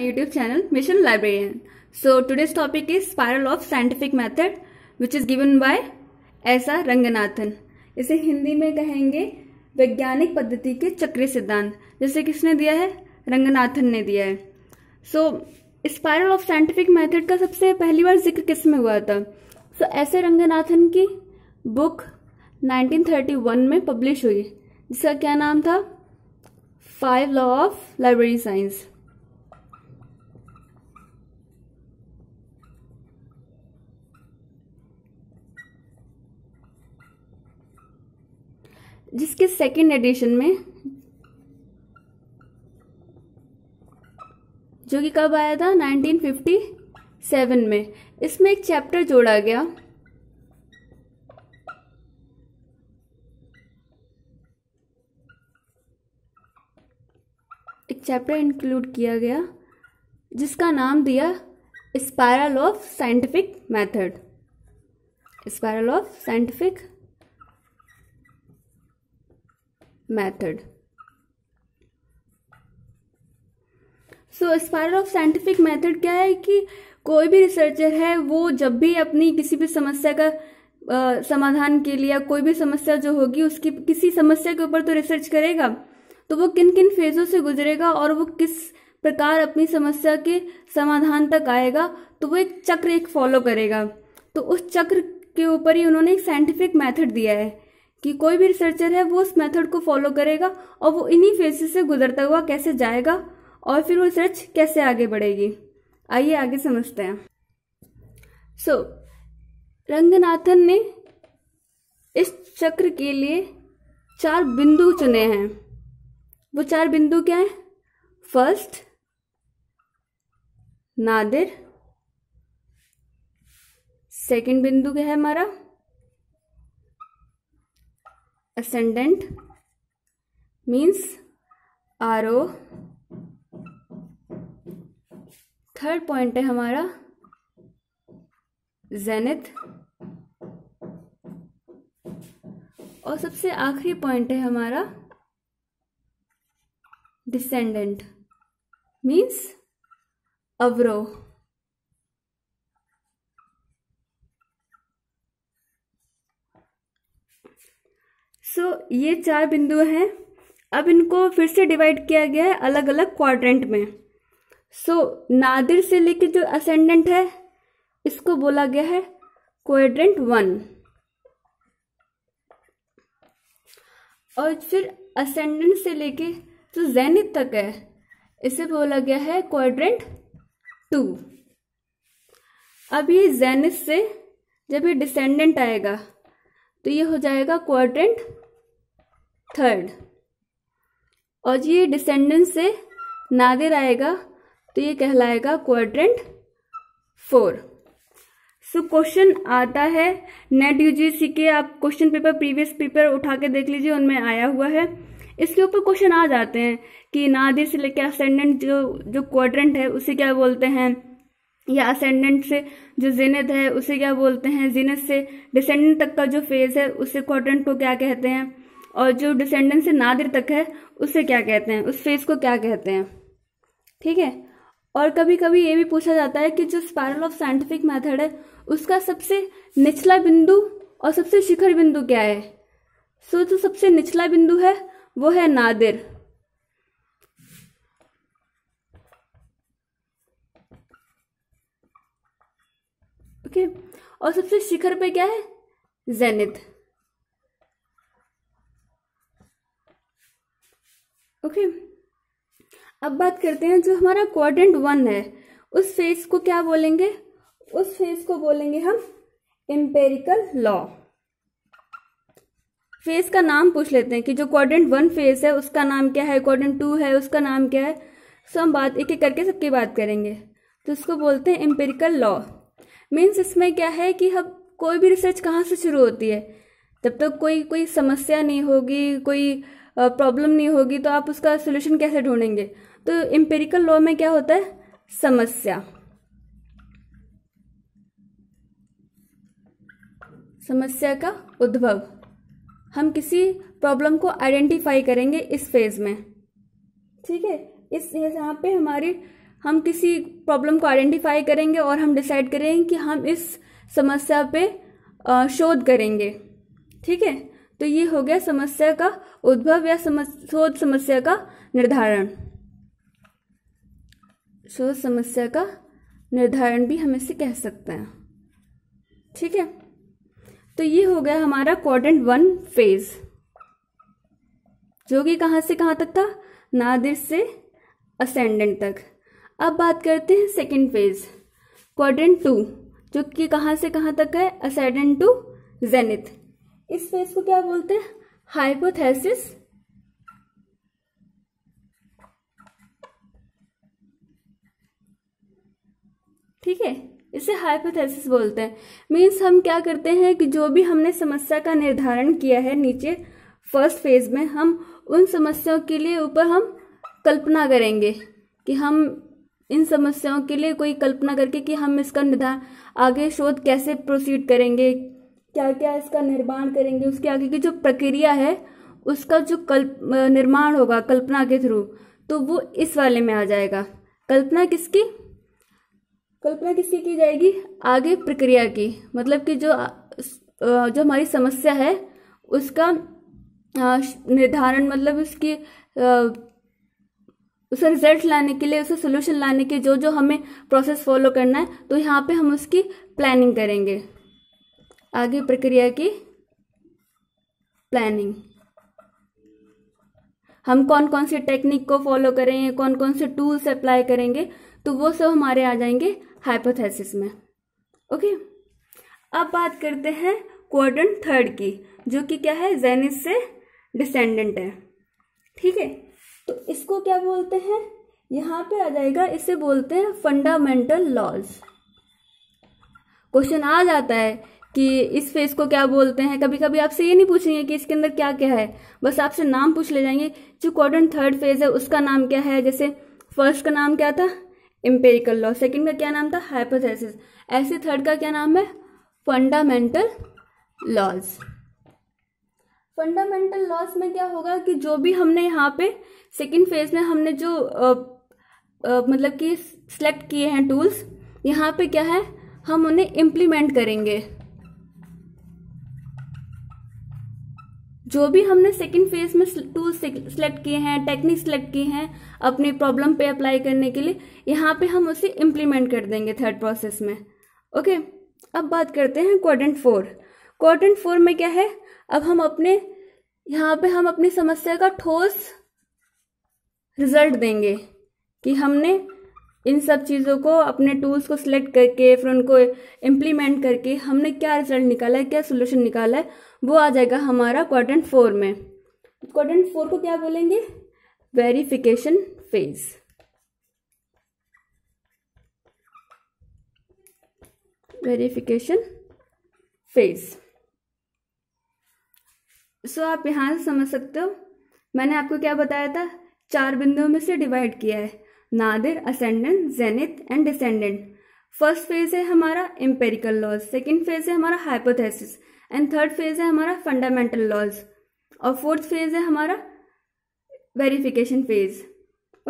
my YouTube channel mission librarian so today's topic is spiral of scientific method which is given by ऐसा रंगनाथन इसे हिंदी में कहेंगे वैज्ञानिक पद्धति के चक्रीय सिद्धांत जैसे किसने दिया है रंगनाथन ने दिया है so spiral of scientific method का सबसे पहली बार जिक्र किस में हुआ था सो so, ऐसे रंगनाथन की बुक 1931 में पब्लिश हुई जिसका क्या नाम था five law of library science जिसके सेकेंड एडिशन में जो कि कब आया था 1957 में इसमें एक चैप्टर जोड़ा गया एक चैप्टर इंक्लूड किया गया जिसका नाम दिया spiral of scientific method spiral of scientific method. So spiral of scientific method क्या है कि कोई भी रिसर्चर है वो जब भी अपनी किसी भी समस्या का आ, समाधान के लिए कोई भी समस्या जो होगी उसकी किसी समस्या के ऊपर तो रिसर्च करेगा तो वो किन किन फेजों से गुजरेगा और वो किस प्रकार अपनी समस्या के समाधान तक आएगा तो वो एक चक्र एक फॉलो करेगा तो उस चक्र के ऊपर ही उन्होंने एक साइंटिफिक मेथड दिया है कि कोई भी रिसर्चर है वो उस मेथड को फॉलो करेगा और वो इन्हीं फेसेस से गुजरता हुआ कैसे जाएगा और फिर वो रिसर्च कैसे आगे बढ़ेगी आइए आगे समझते हैं सो so, रंगनाथन ने इस चक्र के लिए चार बिंदु चुने हैं वो चार बिंदु क्या है फर्स्ट नादिर सेकंड बिंदु क्या है हमारा ascendant means आरओ थर्ड पॉइंट है हमारा जेनिथ और सबसे आखिरी पॉइंट है हमारा डिसेंडेंट मीन्स अवरोह सो so, ये चार बिंदु हैं अब इनको फिर से डिवाइड किया गया है अलग अलग क्वाड्रेंट में सो so, नादिर से लेके जो असेंडेंट है इसको बोला गया है क्वाड्रेंट वन और फिर असेंडेंट से लेके जो जैनित तक है इसे बोला गया है क्वाड्रेंट टू अब ये जैनित से जब ये डिसेंडेंट आएगा तो ये हो जाएगा क्वाड्रेंट थर्ड और ये डिसेंडेंट से नादिर आएगा तो ये कहलाएगा क्वाड्रेंट फोर सो क्वेश्चन आता है नेट यूजीसी के आप क्वेश्चन पेपर प्रीवियस पेपर उठा के देख लीजिए उनमें आया हुआ है इसके ऊपर क्वेश्चन आ जाते हैं कि नादिर से लेकर असेंडेंट जो जो क्वाड्रेंट है उसे क्या बोलते हैं या असेंडेंट से जो जिनेत है उसे क्या बोलते हैं जिनेत से डिसेंडेंट तक का जो फेज है उसे क्वाड्रेंट को क्या कहते हैं और जो डिसेंडेंट से नादिर तक है उसे क्या कहते हैं उस फेज को क्या कहते हैं ठीक है और कभी कभी ये भी पूछा जाता है कि जो स्पायरल ऑफ साइंटिफिक मेथड है उसका सबसे निचला बिंदु और सबसे शिखर बिंदु क्या है सो जो सबसे निचला बिंदु है वो है नादिर ओके और सबसे शिखर पे क्या है जेनिथ ओके अब बात करते हैं जो हमारा क्वाड्रेंट वन है उस फेज को क्या बोलेंगे उस फेज को बोलेंगे हम एम्पेरिकल लॉ फेज का नाम पूछ लेते हैं कि जो क्वाड्रेंट वन फेज है उसका नाम क्या है क्वाड्रेंट टू है उसका नाम क्या है सो हम बात एक एक करके सबकी बात करेंगे तो उसको बोलते हैं एम्पेरिकल लॉ मीन्स इसमें क्या है कि हम कोई भी रिसर्च कहाँ से शुरू होती है जब तक तो कोई कोई समस्या नहीं होगी कोई प्रॉब्लम नहीं होगी तो आप उसका सोल्यूशन कैसे ढूंढेंगे तो इम्पेरिकल लॉ में क्या होता है समस्या समस्या का उद्भव हम किसी प्रॉब्लम को आइडेंटिफाई करेंगे इस फेज में ठीक है इस यहाँ पे हमारी हम किसी प्रॉब्लम को आइडेंटिफाई करेंगे और हम डिसाइड करेंगे कि हम इस समस्या पे शोध करेंगे ठीक है तो ये हो गया समस्या का उद्भव या शोध समस्या का निर्धारण शोध समस्या का निर्धारण भी हम इसे कह सकते हैं ठीक है तो ये हो गया हमारा क्वाड्रेंट वन फेज जो कि कहाँ से कहाँ तक था नादिर से असेंडेंट तक अब बात करते हैं सेकेंड फेज क्वाड्रेंट टू जो कि कहाँ से कहाँ तक है असाइडेंट टू जेनिथ इस फेज को क्या बोलते हैं हाइपोथेसिस ठीक है इसे हाइपोथेसिस बोलते हैं मीन्स हम क्या करते हैं कि जो भी हमने समस्या का निर्धारण किया है नीचे फर्स्ट फेज में हम उन समस्याओं के लिए ऊपर हम कल्पना करेंगे कि हम इन समस्याओं के लिए कोई कल्पना करके कि हम इसका निदान आगे शोध कैसे प्रोसीड करेंगे क्या क्या इसका निर्माण करेंगे उसके आगे की जो प्रक्रिया है उसका जो कल्प निर्माण होगा कल्पना के थ्रू तो वो इस वाले में आ जाएगा कल्पना किसकी कल्पना किसकी की जाएगी आगे प्रक्रिया की मतलब कि जो जो हमारी समस्या है उसका निर्धारण मतलब उसकी उसे रिजल्ट लाने के लिए उसे सोल्यूशन लाने के जो जो हमें प्रोसेस फॉलो करना है तो यहाँ पे हम उसकी प्लानिंग करेंगे आगे प्रक्रिया की प्लानिंग हम कौन कौन सी टेक्निक को फॉलो करेंगे कौन कौन से टूल्स अप्लाई करेंगे तो वो सब हमारे आ जाएंगे हाइपोथेसिस में ओके अब बात करते हैं क्वाड्रेंट थर्ड की जो कि क्या है जेनिस से डिसेंडेंट है ठीक है तो इसको क्या बोलते हैं यहाँ पे आ जाएगा इसे बोलते हैं फंडामेंटल लॉज क्वेश्चन आ जाता है कि इस फेज को क्या बोलते हैं कभी कभी आपसे ये नहीं पूछेंगे कि इसके अंदर क्या क्या है बस आपसे नाम पूछ ले जाएंगे जो क्वाड्रन थर्ड फेज है उसका नाम क्या है जैसे फर्स्ट का नाम क्या था इम्पेरिकल लॉ सेकंड का क्या नाम था हाइपोथेसिस ऐसे थर्ड का क्या नाम है फंडामेंटल लॉज फंडामेंटल लॉस में क्या होगा कि जो भी हमने यहाँ पे सेकेंड फेज में हमने जो आ, आ, मतलब कि सिलेक्ट किए हैं टूल्स यहाँ पे क्या है हम उन्हें इम्प्लीमेंट करेंगे जो भी हमने सेकेंड फेज में टूल सिलेक्ट किए हैं टेक्निक सिलेक्ट किए हैं अपनी प्रॉब्लम पे अप्लाई करने के लिए यहाँ पे हम उसे इम्प्लीमेंट कर देंगे थर्ड प्रोसेस में ओके अब बात करते हैं क्वाड्रेंट फोर क्वाड्रेंट फोर में क्या है अब हम अपने यहाँ पे हम अपनी समस्या का ठोस रिजल्ट देंगे कि हमने इन सब चीज़ों को अपने टूल्स को सिलेक्ट करके फिर उनको इम्प्लीमेंट करके हमने क्या रिजल्ट निकाला है क्या सोल्यूशन निकाला है वो आ जाएगा हमारा क्वार्टन फोर में क्वार्टन फोर को क्या बोलेंगे verification phase verification phase so आप यहाँ से समझ सकते हो मैंने आपको क्या बताया था चार बिंदुओं में से डिवाइड किया है nadir ascendant zenith and descendant first phase है हमारा एम्पेरिकल लॉज सेकेंड फेज है हमारा हाइपोथेसिस एंड थर्ड फेज है हमारा फंडामेंटल लॉज और फोर्थ फेज है हमारा वेरिफिकेशन फेज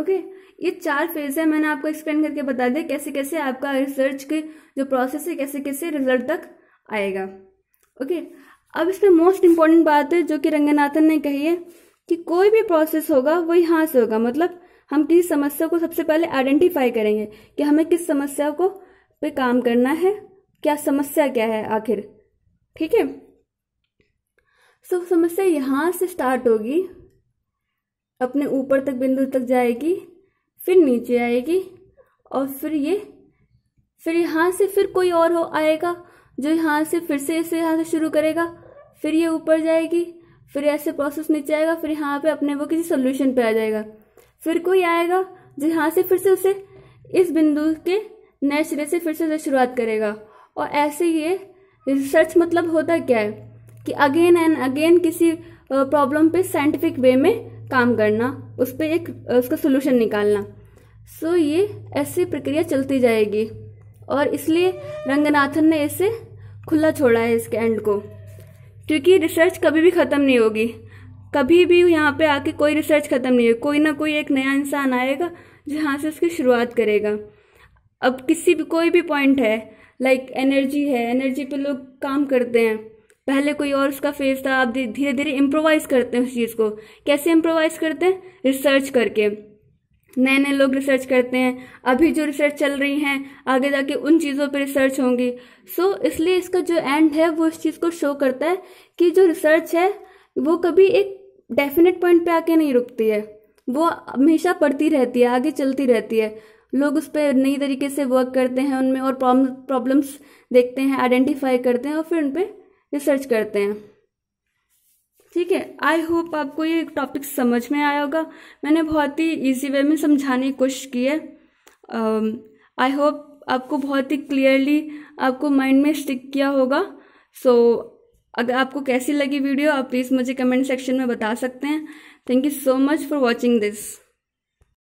ओके ये चार फेज है मैंने आपको एक्सप्लेन करके बता दिया कैसे कैसे आपका रिसर्च के जो प्रोसेस है कैसे कैसे रिजल्ट तक आएगा ओके okay, अब इसमें मोस्ट इम्पॉर्टेंट बात है जो कि रंगनाथन ने कही है कि कोई भी प्रोसेस होगा वो यहाँ से होगा मतलब हम किसी समस्या को सबसे पहले आइडेंटिफाई करेंगे कि हमें किस समस्या को पे काम करना है क्या समस्या क्या है आखिर ठीक है सो समस्या यहाँ से स्टार्ट होगी अपने ऊपर तक बिंदु तक जाएगी फिर नीचे आएगी और फिर ये फिर यहाँ से फिर कोई और हो आएगा जो यहाँ से फिर से इसे यहाँ से शुरू करेगा फिर ये ऊपर जाएगी फिर ऐसे प्रोसेस नीचे आएगा फिर यहाँ पे अपने वो किसी सोल्यूशन पे आ जाएगा फिर कोई आएगा जो यहाँ से फिर से उसे इस बिंदु के नए सिरे से फिर से उसे शुरुआत करेगा और ऐसे ये रिसर्च मतलब होता क्या है कि अगेन एंड अगेन किसी प्रॉब्लम पे साइंटिफिक वे में काम करना उस पर एक उसका सोल्यूशन निकालना सो ये ऐसी प्रक्रिया चलती जाएगी और इसलिए रंगनाथन ने इसे खुला छोड़ा है इसके एंड को क्योंकि रिसर्च कभी भी ख़त्म नहीं होगी कभी भी यहाँ पे आके कोई रिसर्च ख़त्म नहीं होगी कोई ना कोई एक नया इंसान आएगा जहाँ से उसकी शुरुआत करेगा अब किसी भी कोई भी पॉइंट है लाइक like एनर्जी है एनर्जी पे लोग काम करते हैं पहले कोई और उसका फेस था आप धीरे धीरे इम्प्रोवाइज़ करते हैं उस चीज़ को कैसे इम्प्रोवाइज़ करते हैं रिसर्च करके नए नए लोग रिसर्च करते हैं अभी जो रिसर्च चल रही हैं आगे जाके उन चीज़ों पर रिसर्च होंगी सो so, इसलिए इसका जो एंड है वो इस चीज़ को शो करता है कि जो रिसर्च है वो कभी एक डेफिनेट पॉइंट पे आके नहीं रुकती है वो हमेशा पढ़ती रहती है आगे चलती रहती है लोग उस पर नई तरीके से वर्क करते हैं उनमें और प्रॉब्लम्स देखते हैं आइडेंटिफाई करते हैं और फिर उन पर रिसर्च करते हैं ठीक है आई होप आपको ये टॉपिक समझ में आया होगा मैंने बहुत ही इजी वे में समझाने की कोशिश की है आई um, होप आपको बहुत ही क्लियरली आपको माइंड में स्टिक किया होगा सो so, अगर आपको कैसी लगी वीडियो आप प्लीज़ मुझे कमेंट सेक्शन में बता सकते हैं thank you so much for watching this